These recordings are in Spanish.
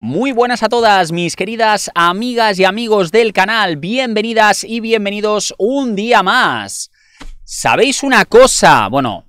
Muy buenas a todas mis queridas amigas y amigos del canal, bienvenidas y bienvenidos un día más. ¿Sabéis una cosa? Bueno,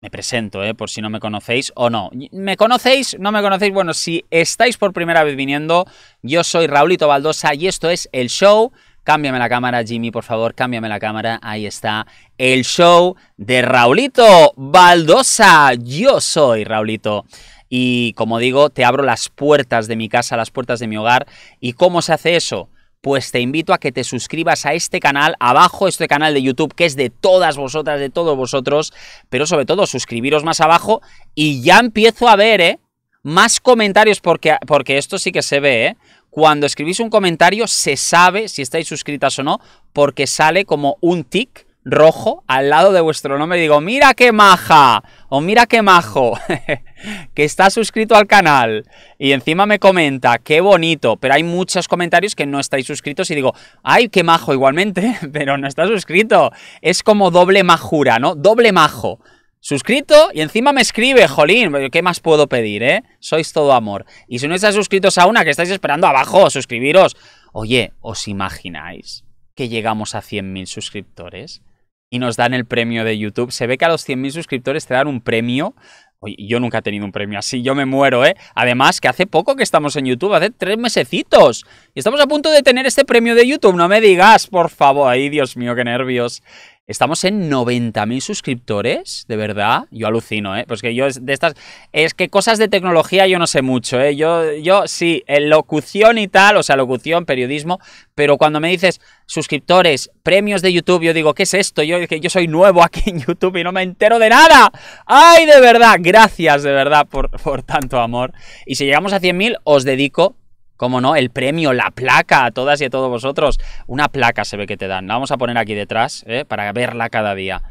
me presento, eh, por si no me conocéis o no. ¿Me conocéis? ¿No me conocéis? Bueno, si estáis por primera vez viniendo, yo soy Raulito Baldosa y esto es El Show. Cámbiame la cámara, Jimmy, por favor, cámbiame la cámara. Ahí está. El show de Raulito Baldosa. Yo soy Raulito y como digo, te abro las puertas de mi casa, las puertas de mi hogar. ¿Y cómo se hace eso? Pues te invito a que te suscribas a este canal, abajo este canal de YouTube que es de todas vosotras, de todos vosotros, pero sobre todo suscribiros más abajo y ya empiezo a ver, ¿eh? Más comentarios porque, porque esto sí que se ve, ¿eh? Cuando escribís un comentario se sabe si estáis suscritas o no porque sale como un tick rojo al lado de vuestro nombre y digo, mira qué maja o mira qué majo que está suscrito al canal y encima me comenta, qué bonito, pero hay muchos comentarios que no estáis suscritos y digo, ay, qué majo igualmente, pero no está suscrito. Es como doble majura, ¿no? Doble majo. Suscrito y encima me escribe, jolín, ¿qué más puedo pedir, eh? Sois todo amor. Y si no estáis suscritos a una que estáis esperando abajo, suscribiros. Oye, ¿os imagináis que llegamos a 100.000 suscriptores? y nos dan el premio de YouTube. Se ve que a los 100.000 suscriptores te dan un premio. Oye, yo nunca he tenido un premio así, yo me muero, ¿eh? Además, que hace poco que estamos en YouTube, hace tres mesecitos. Y estamos a punto de tener este premio de YouTube, no me digas, por favor. Ay, Dios mío, qué nervios. Estamos en 90.000 suscriptores, de verdad. Yo alucino, ¿eh? Pues que yo de estas... Es que cosas de tecnología yo no sé mucho, ¿eh? Yo, yo sí, en locución y tal, o sea, locución, periodismo, pero cuando me dices suscriptores, premios de YouTube, yo digo, ¿qué es esto? Yo, que yo soy nuevo aquí en YouTube y no me entero de nada. ¡Ay, de verdad! Gracias, de verdad, por, por tanto amor. Y si llegamos a 100.000, os dedico Cómo no, el premio, la placa a todas y a todos vosotros. Una placa se ve que te dan. La vamos a poner aquí detrás ¿eh? para verla cada día.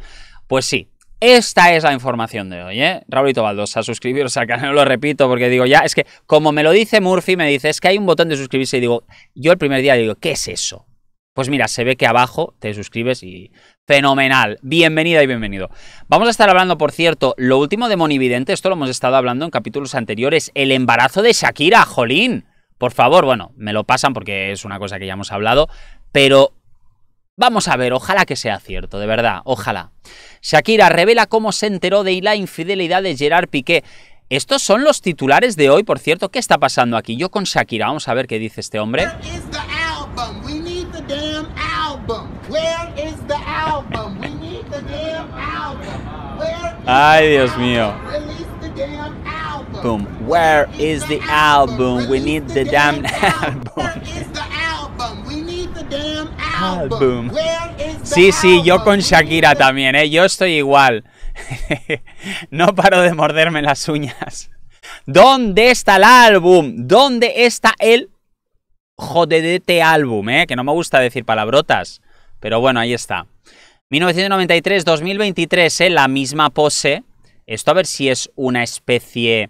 Pues sí, esta es la información de hoy, ¿eh? Raulito a suscribiros al canal, lo repito, porque digo ya, es que como me lo dice Murphy, me dice, es que hay un botón de suscribirse y digo, yo el primer día digo, ¿qué es eso? Pues mira, se ve que abajo te suscribes y fenomenal. Bienvenida y bienvenido. Vamos a estar hablando, por cierto, lo último de Monividente, esto lo hemos estado hablando en capítulos anteriores, el embarazo de Shakira, jolín. Por favor, bueno, me lo pasan porque es una cosa que ya hemos hablado, pero vamos a ver, ojalá que sea cierto, de verdad, ojalá. Shakira revela cómo se enteró de la infidelidad de Gerard Piqué. Estos son los titulares de hoy, por cierto, ¿qué está pasando aquí? Yo con Shakira, vamos a ver qué dice este hombre. Ay, Dios mío album. Where is the album? We need the damn album. Sí, sí, yo con Shakira también, ¿eh? Yo estoy igual. no paro de morderme las uñas. ¿Dónde está el álbum? ¿Dónde está el jodedete álbum, eh? Que no me gusta decir palabrotas. Pero bueno, ahí está. 1993-2023, ¿eh? La misma pose. Esto a ver si es una especie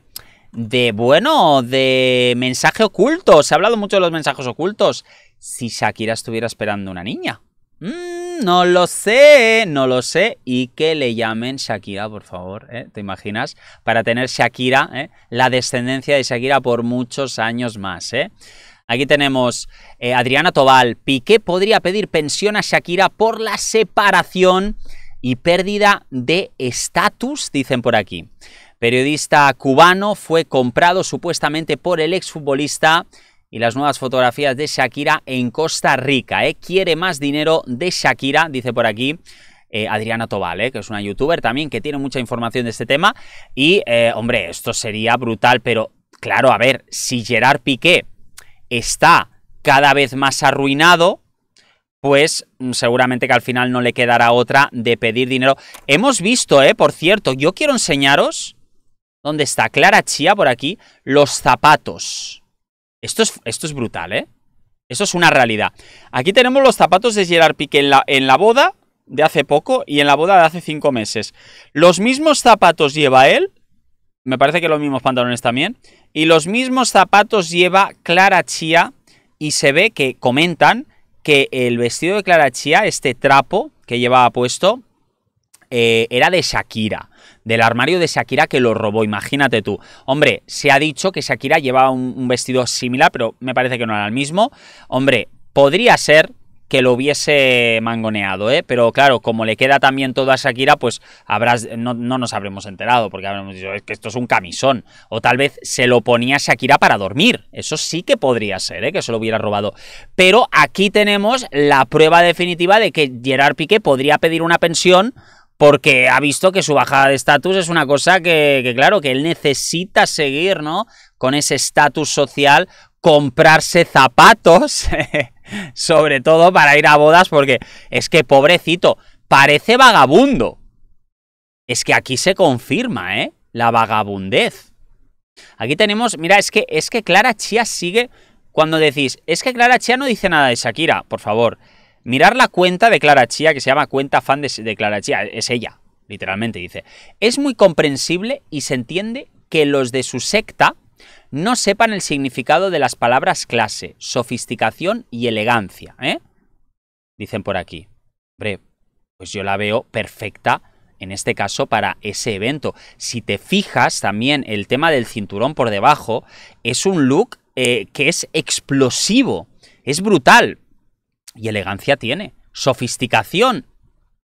de, bueno, de mensaje oculto. Se ha hablado mucho de los mensajes ocultos. Si Shakira estuviera esperando una niña. Mm, no lo sé, no lo sé. Y que le llamen Shakira, por favor, ¿eh? ¿te imaginas? Para tener Shakira, ¿eh? la descendencia de Shakira por muchos años más, ¿eh? Aquí tenemos eh, Adriana Tobal. Piqué podría pedir pensión a Shakira por la separación y pérdida de estatus, dicen por aquí periodista cubano, fue comprado supuestamente por el exfutbolista y las nuevas fotografías de Shakira en Costa Rica. ¿eh? Quiere más dinero de Shakira, dice por aquí. Eh, Adriana Tobal, ¿eh? que es una youtuber también que tiene mucha información de este tema. Y, eh, hombre, esto sería brutal, pero claro, a ver, si Gerard Piqué está cada vez más arruinado, pues mm, seguramente que al final no le quedará otra de pedir dinero. Hemos visto, eh por cierto, yo quiero enseñaros ¿Dónde está? Clara Chía por aquí. Los zapatos. Esto es, esto es brutal, ¿eh? Eso es una realidad. Aquí tenemos los zapatos de Gerard Piqué en la, en la boda de hace poco y en la boda de hace cinco meses. Los mismos zapatos lleva él. Me parece que los mismos pantalones también. Y los mismos zapatos lleva Clara Chía. Y se ve que comentan que el vestido de Clara Chía, este trapo que llevaba puesto, eh, era de Shakira del armario de Shakira que lo robó, imagínate tú. Hombre, se ha dicho que Shakira llevaba un, vestido similar, pero me parece que no era el mismo. Hombre, podría ser, que lo hubiese mangoneado, ¿eh? Pero claro, como le queda también todo a Shakira, pues no, no, nos habremos enterado, porque habremos dicho, es que esto es un camisón. O tal vez se lo ponía Shakira para dormir. Eso sí que podría ser, ¿eh? Que se lo hubiera robado. Pero aquí tenemos la prueba definitiva de que Gerard Piqué podría pedir una pensión porque ha visto que su bajada de estatus es una cosa que, claro, que él necesita seguir, ¿no? Con ese estatus social, comprarse zapatos, sobre todo para ir a bodas, porque es que pobrecito, parece vagabundo. Es que aquí se confirma, ¿eh? La vagabundez. Aquí tenemos, mira, es que, es que Clara Chía sigue, cuando decís, es que Clara Chía no dice nada de Shakira, por favor. Mirar la cuenta de Clara Chía, que se llama cuenta fan de, Clara Chía, es ella, literalmente dice. Es muy comprensible y se entiende que los de su secta no sepan el significado de las palabras clase, sofisticación y elegancia, ¿eh? Dicen por aquí. Hombre, pues yo la veo perfecta en este caso para ese evento. Si te fijas también el tema del cinturón por debajo, es un look eh, que es explosivo, es brutal. Y elegancia tiene. Sofisticación.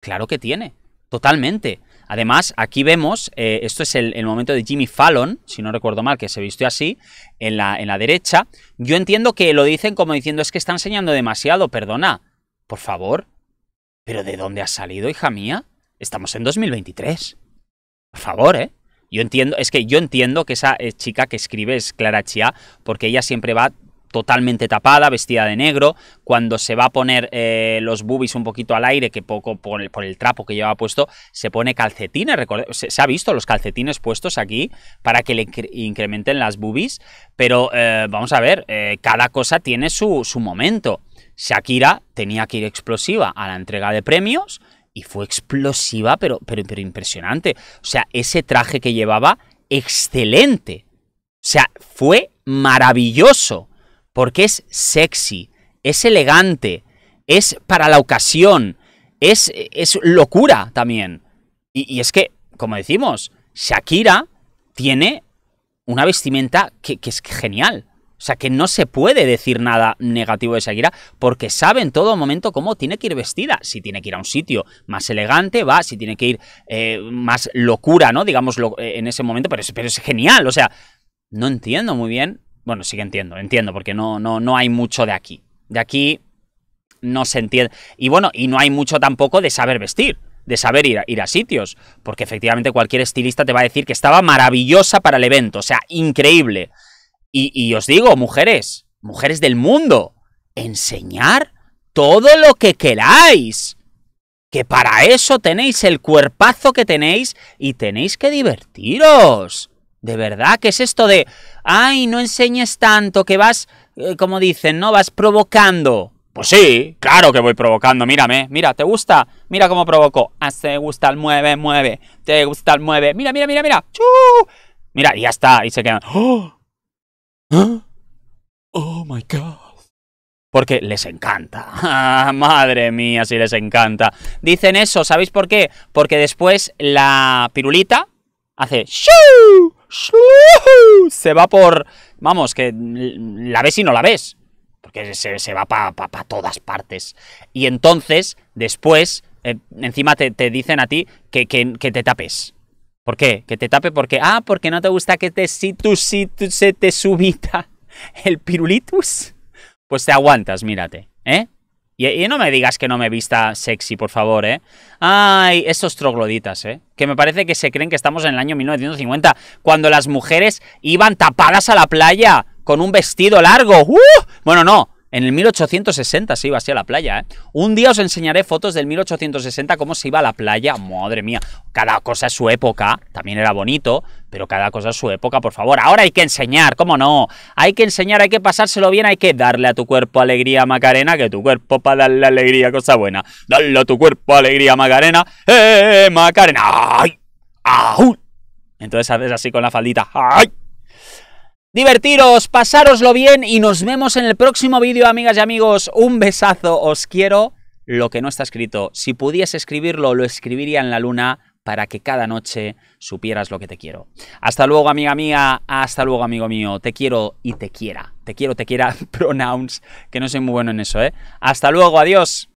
Claro que tiene. Totalmente. Además, aquí vemos, eh, esto es el, momento de Jimmy Fallon, si no recuerdo mal, que se vistió así, en la, en la derecha. Yo entiendo que lo dicen como diciendo, es que está enseñando demasiado, perdona. Por favor. ¿Pero de dónde has salido, hija mía? Estamos en 2023. Por favor, ¿eh? Yo entiendo, es que yo entiendo que esa eh, chica que escribe es Clara Chia, porque ella siempre va totalmente tapada, vestida de negro, cuando se va a poner eh, los boobies un poquito al aire, que poco por el, trapo que lleva puesto, se pone calcetines, se, ha visto los calcetines puestos aquí para que le incrementen las boobies, pero eh, vamos a ver, eh, cada cosa tiene su, momento. Shakira tenía que ir explosiva a la entrega de premios y fue explosiva, pero, pero, pero impresionante. O sea, ese traje que llevaba, excelente. O sea, fue maravilloso porque es sexy, es elegante, es para la ocasión, es, es locura también. Y, es que, como decimos, Shakira tiene una vestimenta que, es genial. O sea, que no se puede decir nada negativo de Shakira porque sabe en todo momento cómo tiene que ir vestida. Si tiene que ir a un sitio más elegante, va. Si tiene que ir eh, más locura, ¿no? Digamos, eh, en ese momento, pero es genial. O sea, no entiendo muy bien bueno, sí que entiendo, entiendo, porque no, no, no hay mucho de aquí. De aquí no se entiende. Y bueno, y no hay mucho tampoco de saber vestir, de saber ir a, ir a sitios, porque efectivamente cualquier estilista te va a decir que estaba maravillosa para el evento, o sea, increíble. Y, y os digo, mujeres, mujeres del mundo, enseñar todo lo que queráis. Que para eso tenéis el cuerpazo que tenéis y tenéis que divertiros. ¿De verdad? ¿Qué es esto de, ay, no enseñes tanto, que vas, eh, como dicen, ¿no? Vas provocando. Pues sí, claro que voy provocando, mírame, mira, ¿te gusta? Mira cómo provocó Ah, te gusta el mueve, mueve, te gusta el mueve. Mira, mira, mira, mira. ¡Chu! Mira, y ya está, y se quedan. ¡Oh! ¿Ah? ¡Oh, my God! Porque les encanta. Ah, madre mía, si sí les encanta. Dicen eso, ¿sabéis por qué? Porque después la pirulita hace ¡Shoo! se va por... Vamos, que la ves y no la ves. Porque se, se va para todas partes. Y entonces, después, eh, encima te, dicen a ti que, te tapes. ¿Por qué? Que te tape porque... Ah, porque no te gusta que te si situ, se te subita el pirulitus. Pues te aguantas, mírate. ¿Eh? Y, no me digas que no me vista sexy, por favor, ¿eh? Ay, estos trogloditas, ¿eh? Que me parece que se creen que estamos en el año 1950, cuando las mujeres iban tapadas a la playa con un vestido largo. ¡Uh! Bueno, no, en el 1860 se iba así a la playa, ¿eh? Un día os enseñaré fotos del 1860, cómo se iba a la playa. Madre mía, cada cosa es su época. También era bonito, pero cada cosa es su época, por favor. Ahora hay que enseñar, ¿cómo no? Hay que enseñar, hay que pasárselo bien, hay que darle a tu cuerpo alegría, Macarena, que tu cuerpo para darle alegría, cosa buena. Dale a tu cuerpo alegría, Macarena. ¡Eh, Macarena! ¡Ay! ay, Entonces haces así con la faldita. ¡Ay! divertiros, pasároslo bien y nos vemos en el próximo vídeo, amigas y amigos. Un besazo, os quiero. Lo que no está escrito, si pudiese escribirlo, lo escribiría en la luna para que cada noche supieras lo que te quiero. Hasta luego, amiga mía, hasta luego, amigo mío. Te quiero y te quiera. Te quiero, te quiera, pronouns, que no soy muy bueno en eso, ¿eh? Hasta luego, adiós.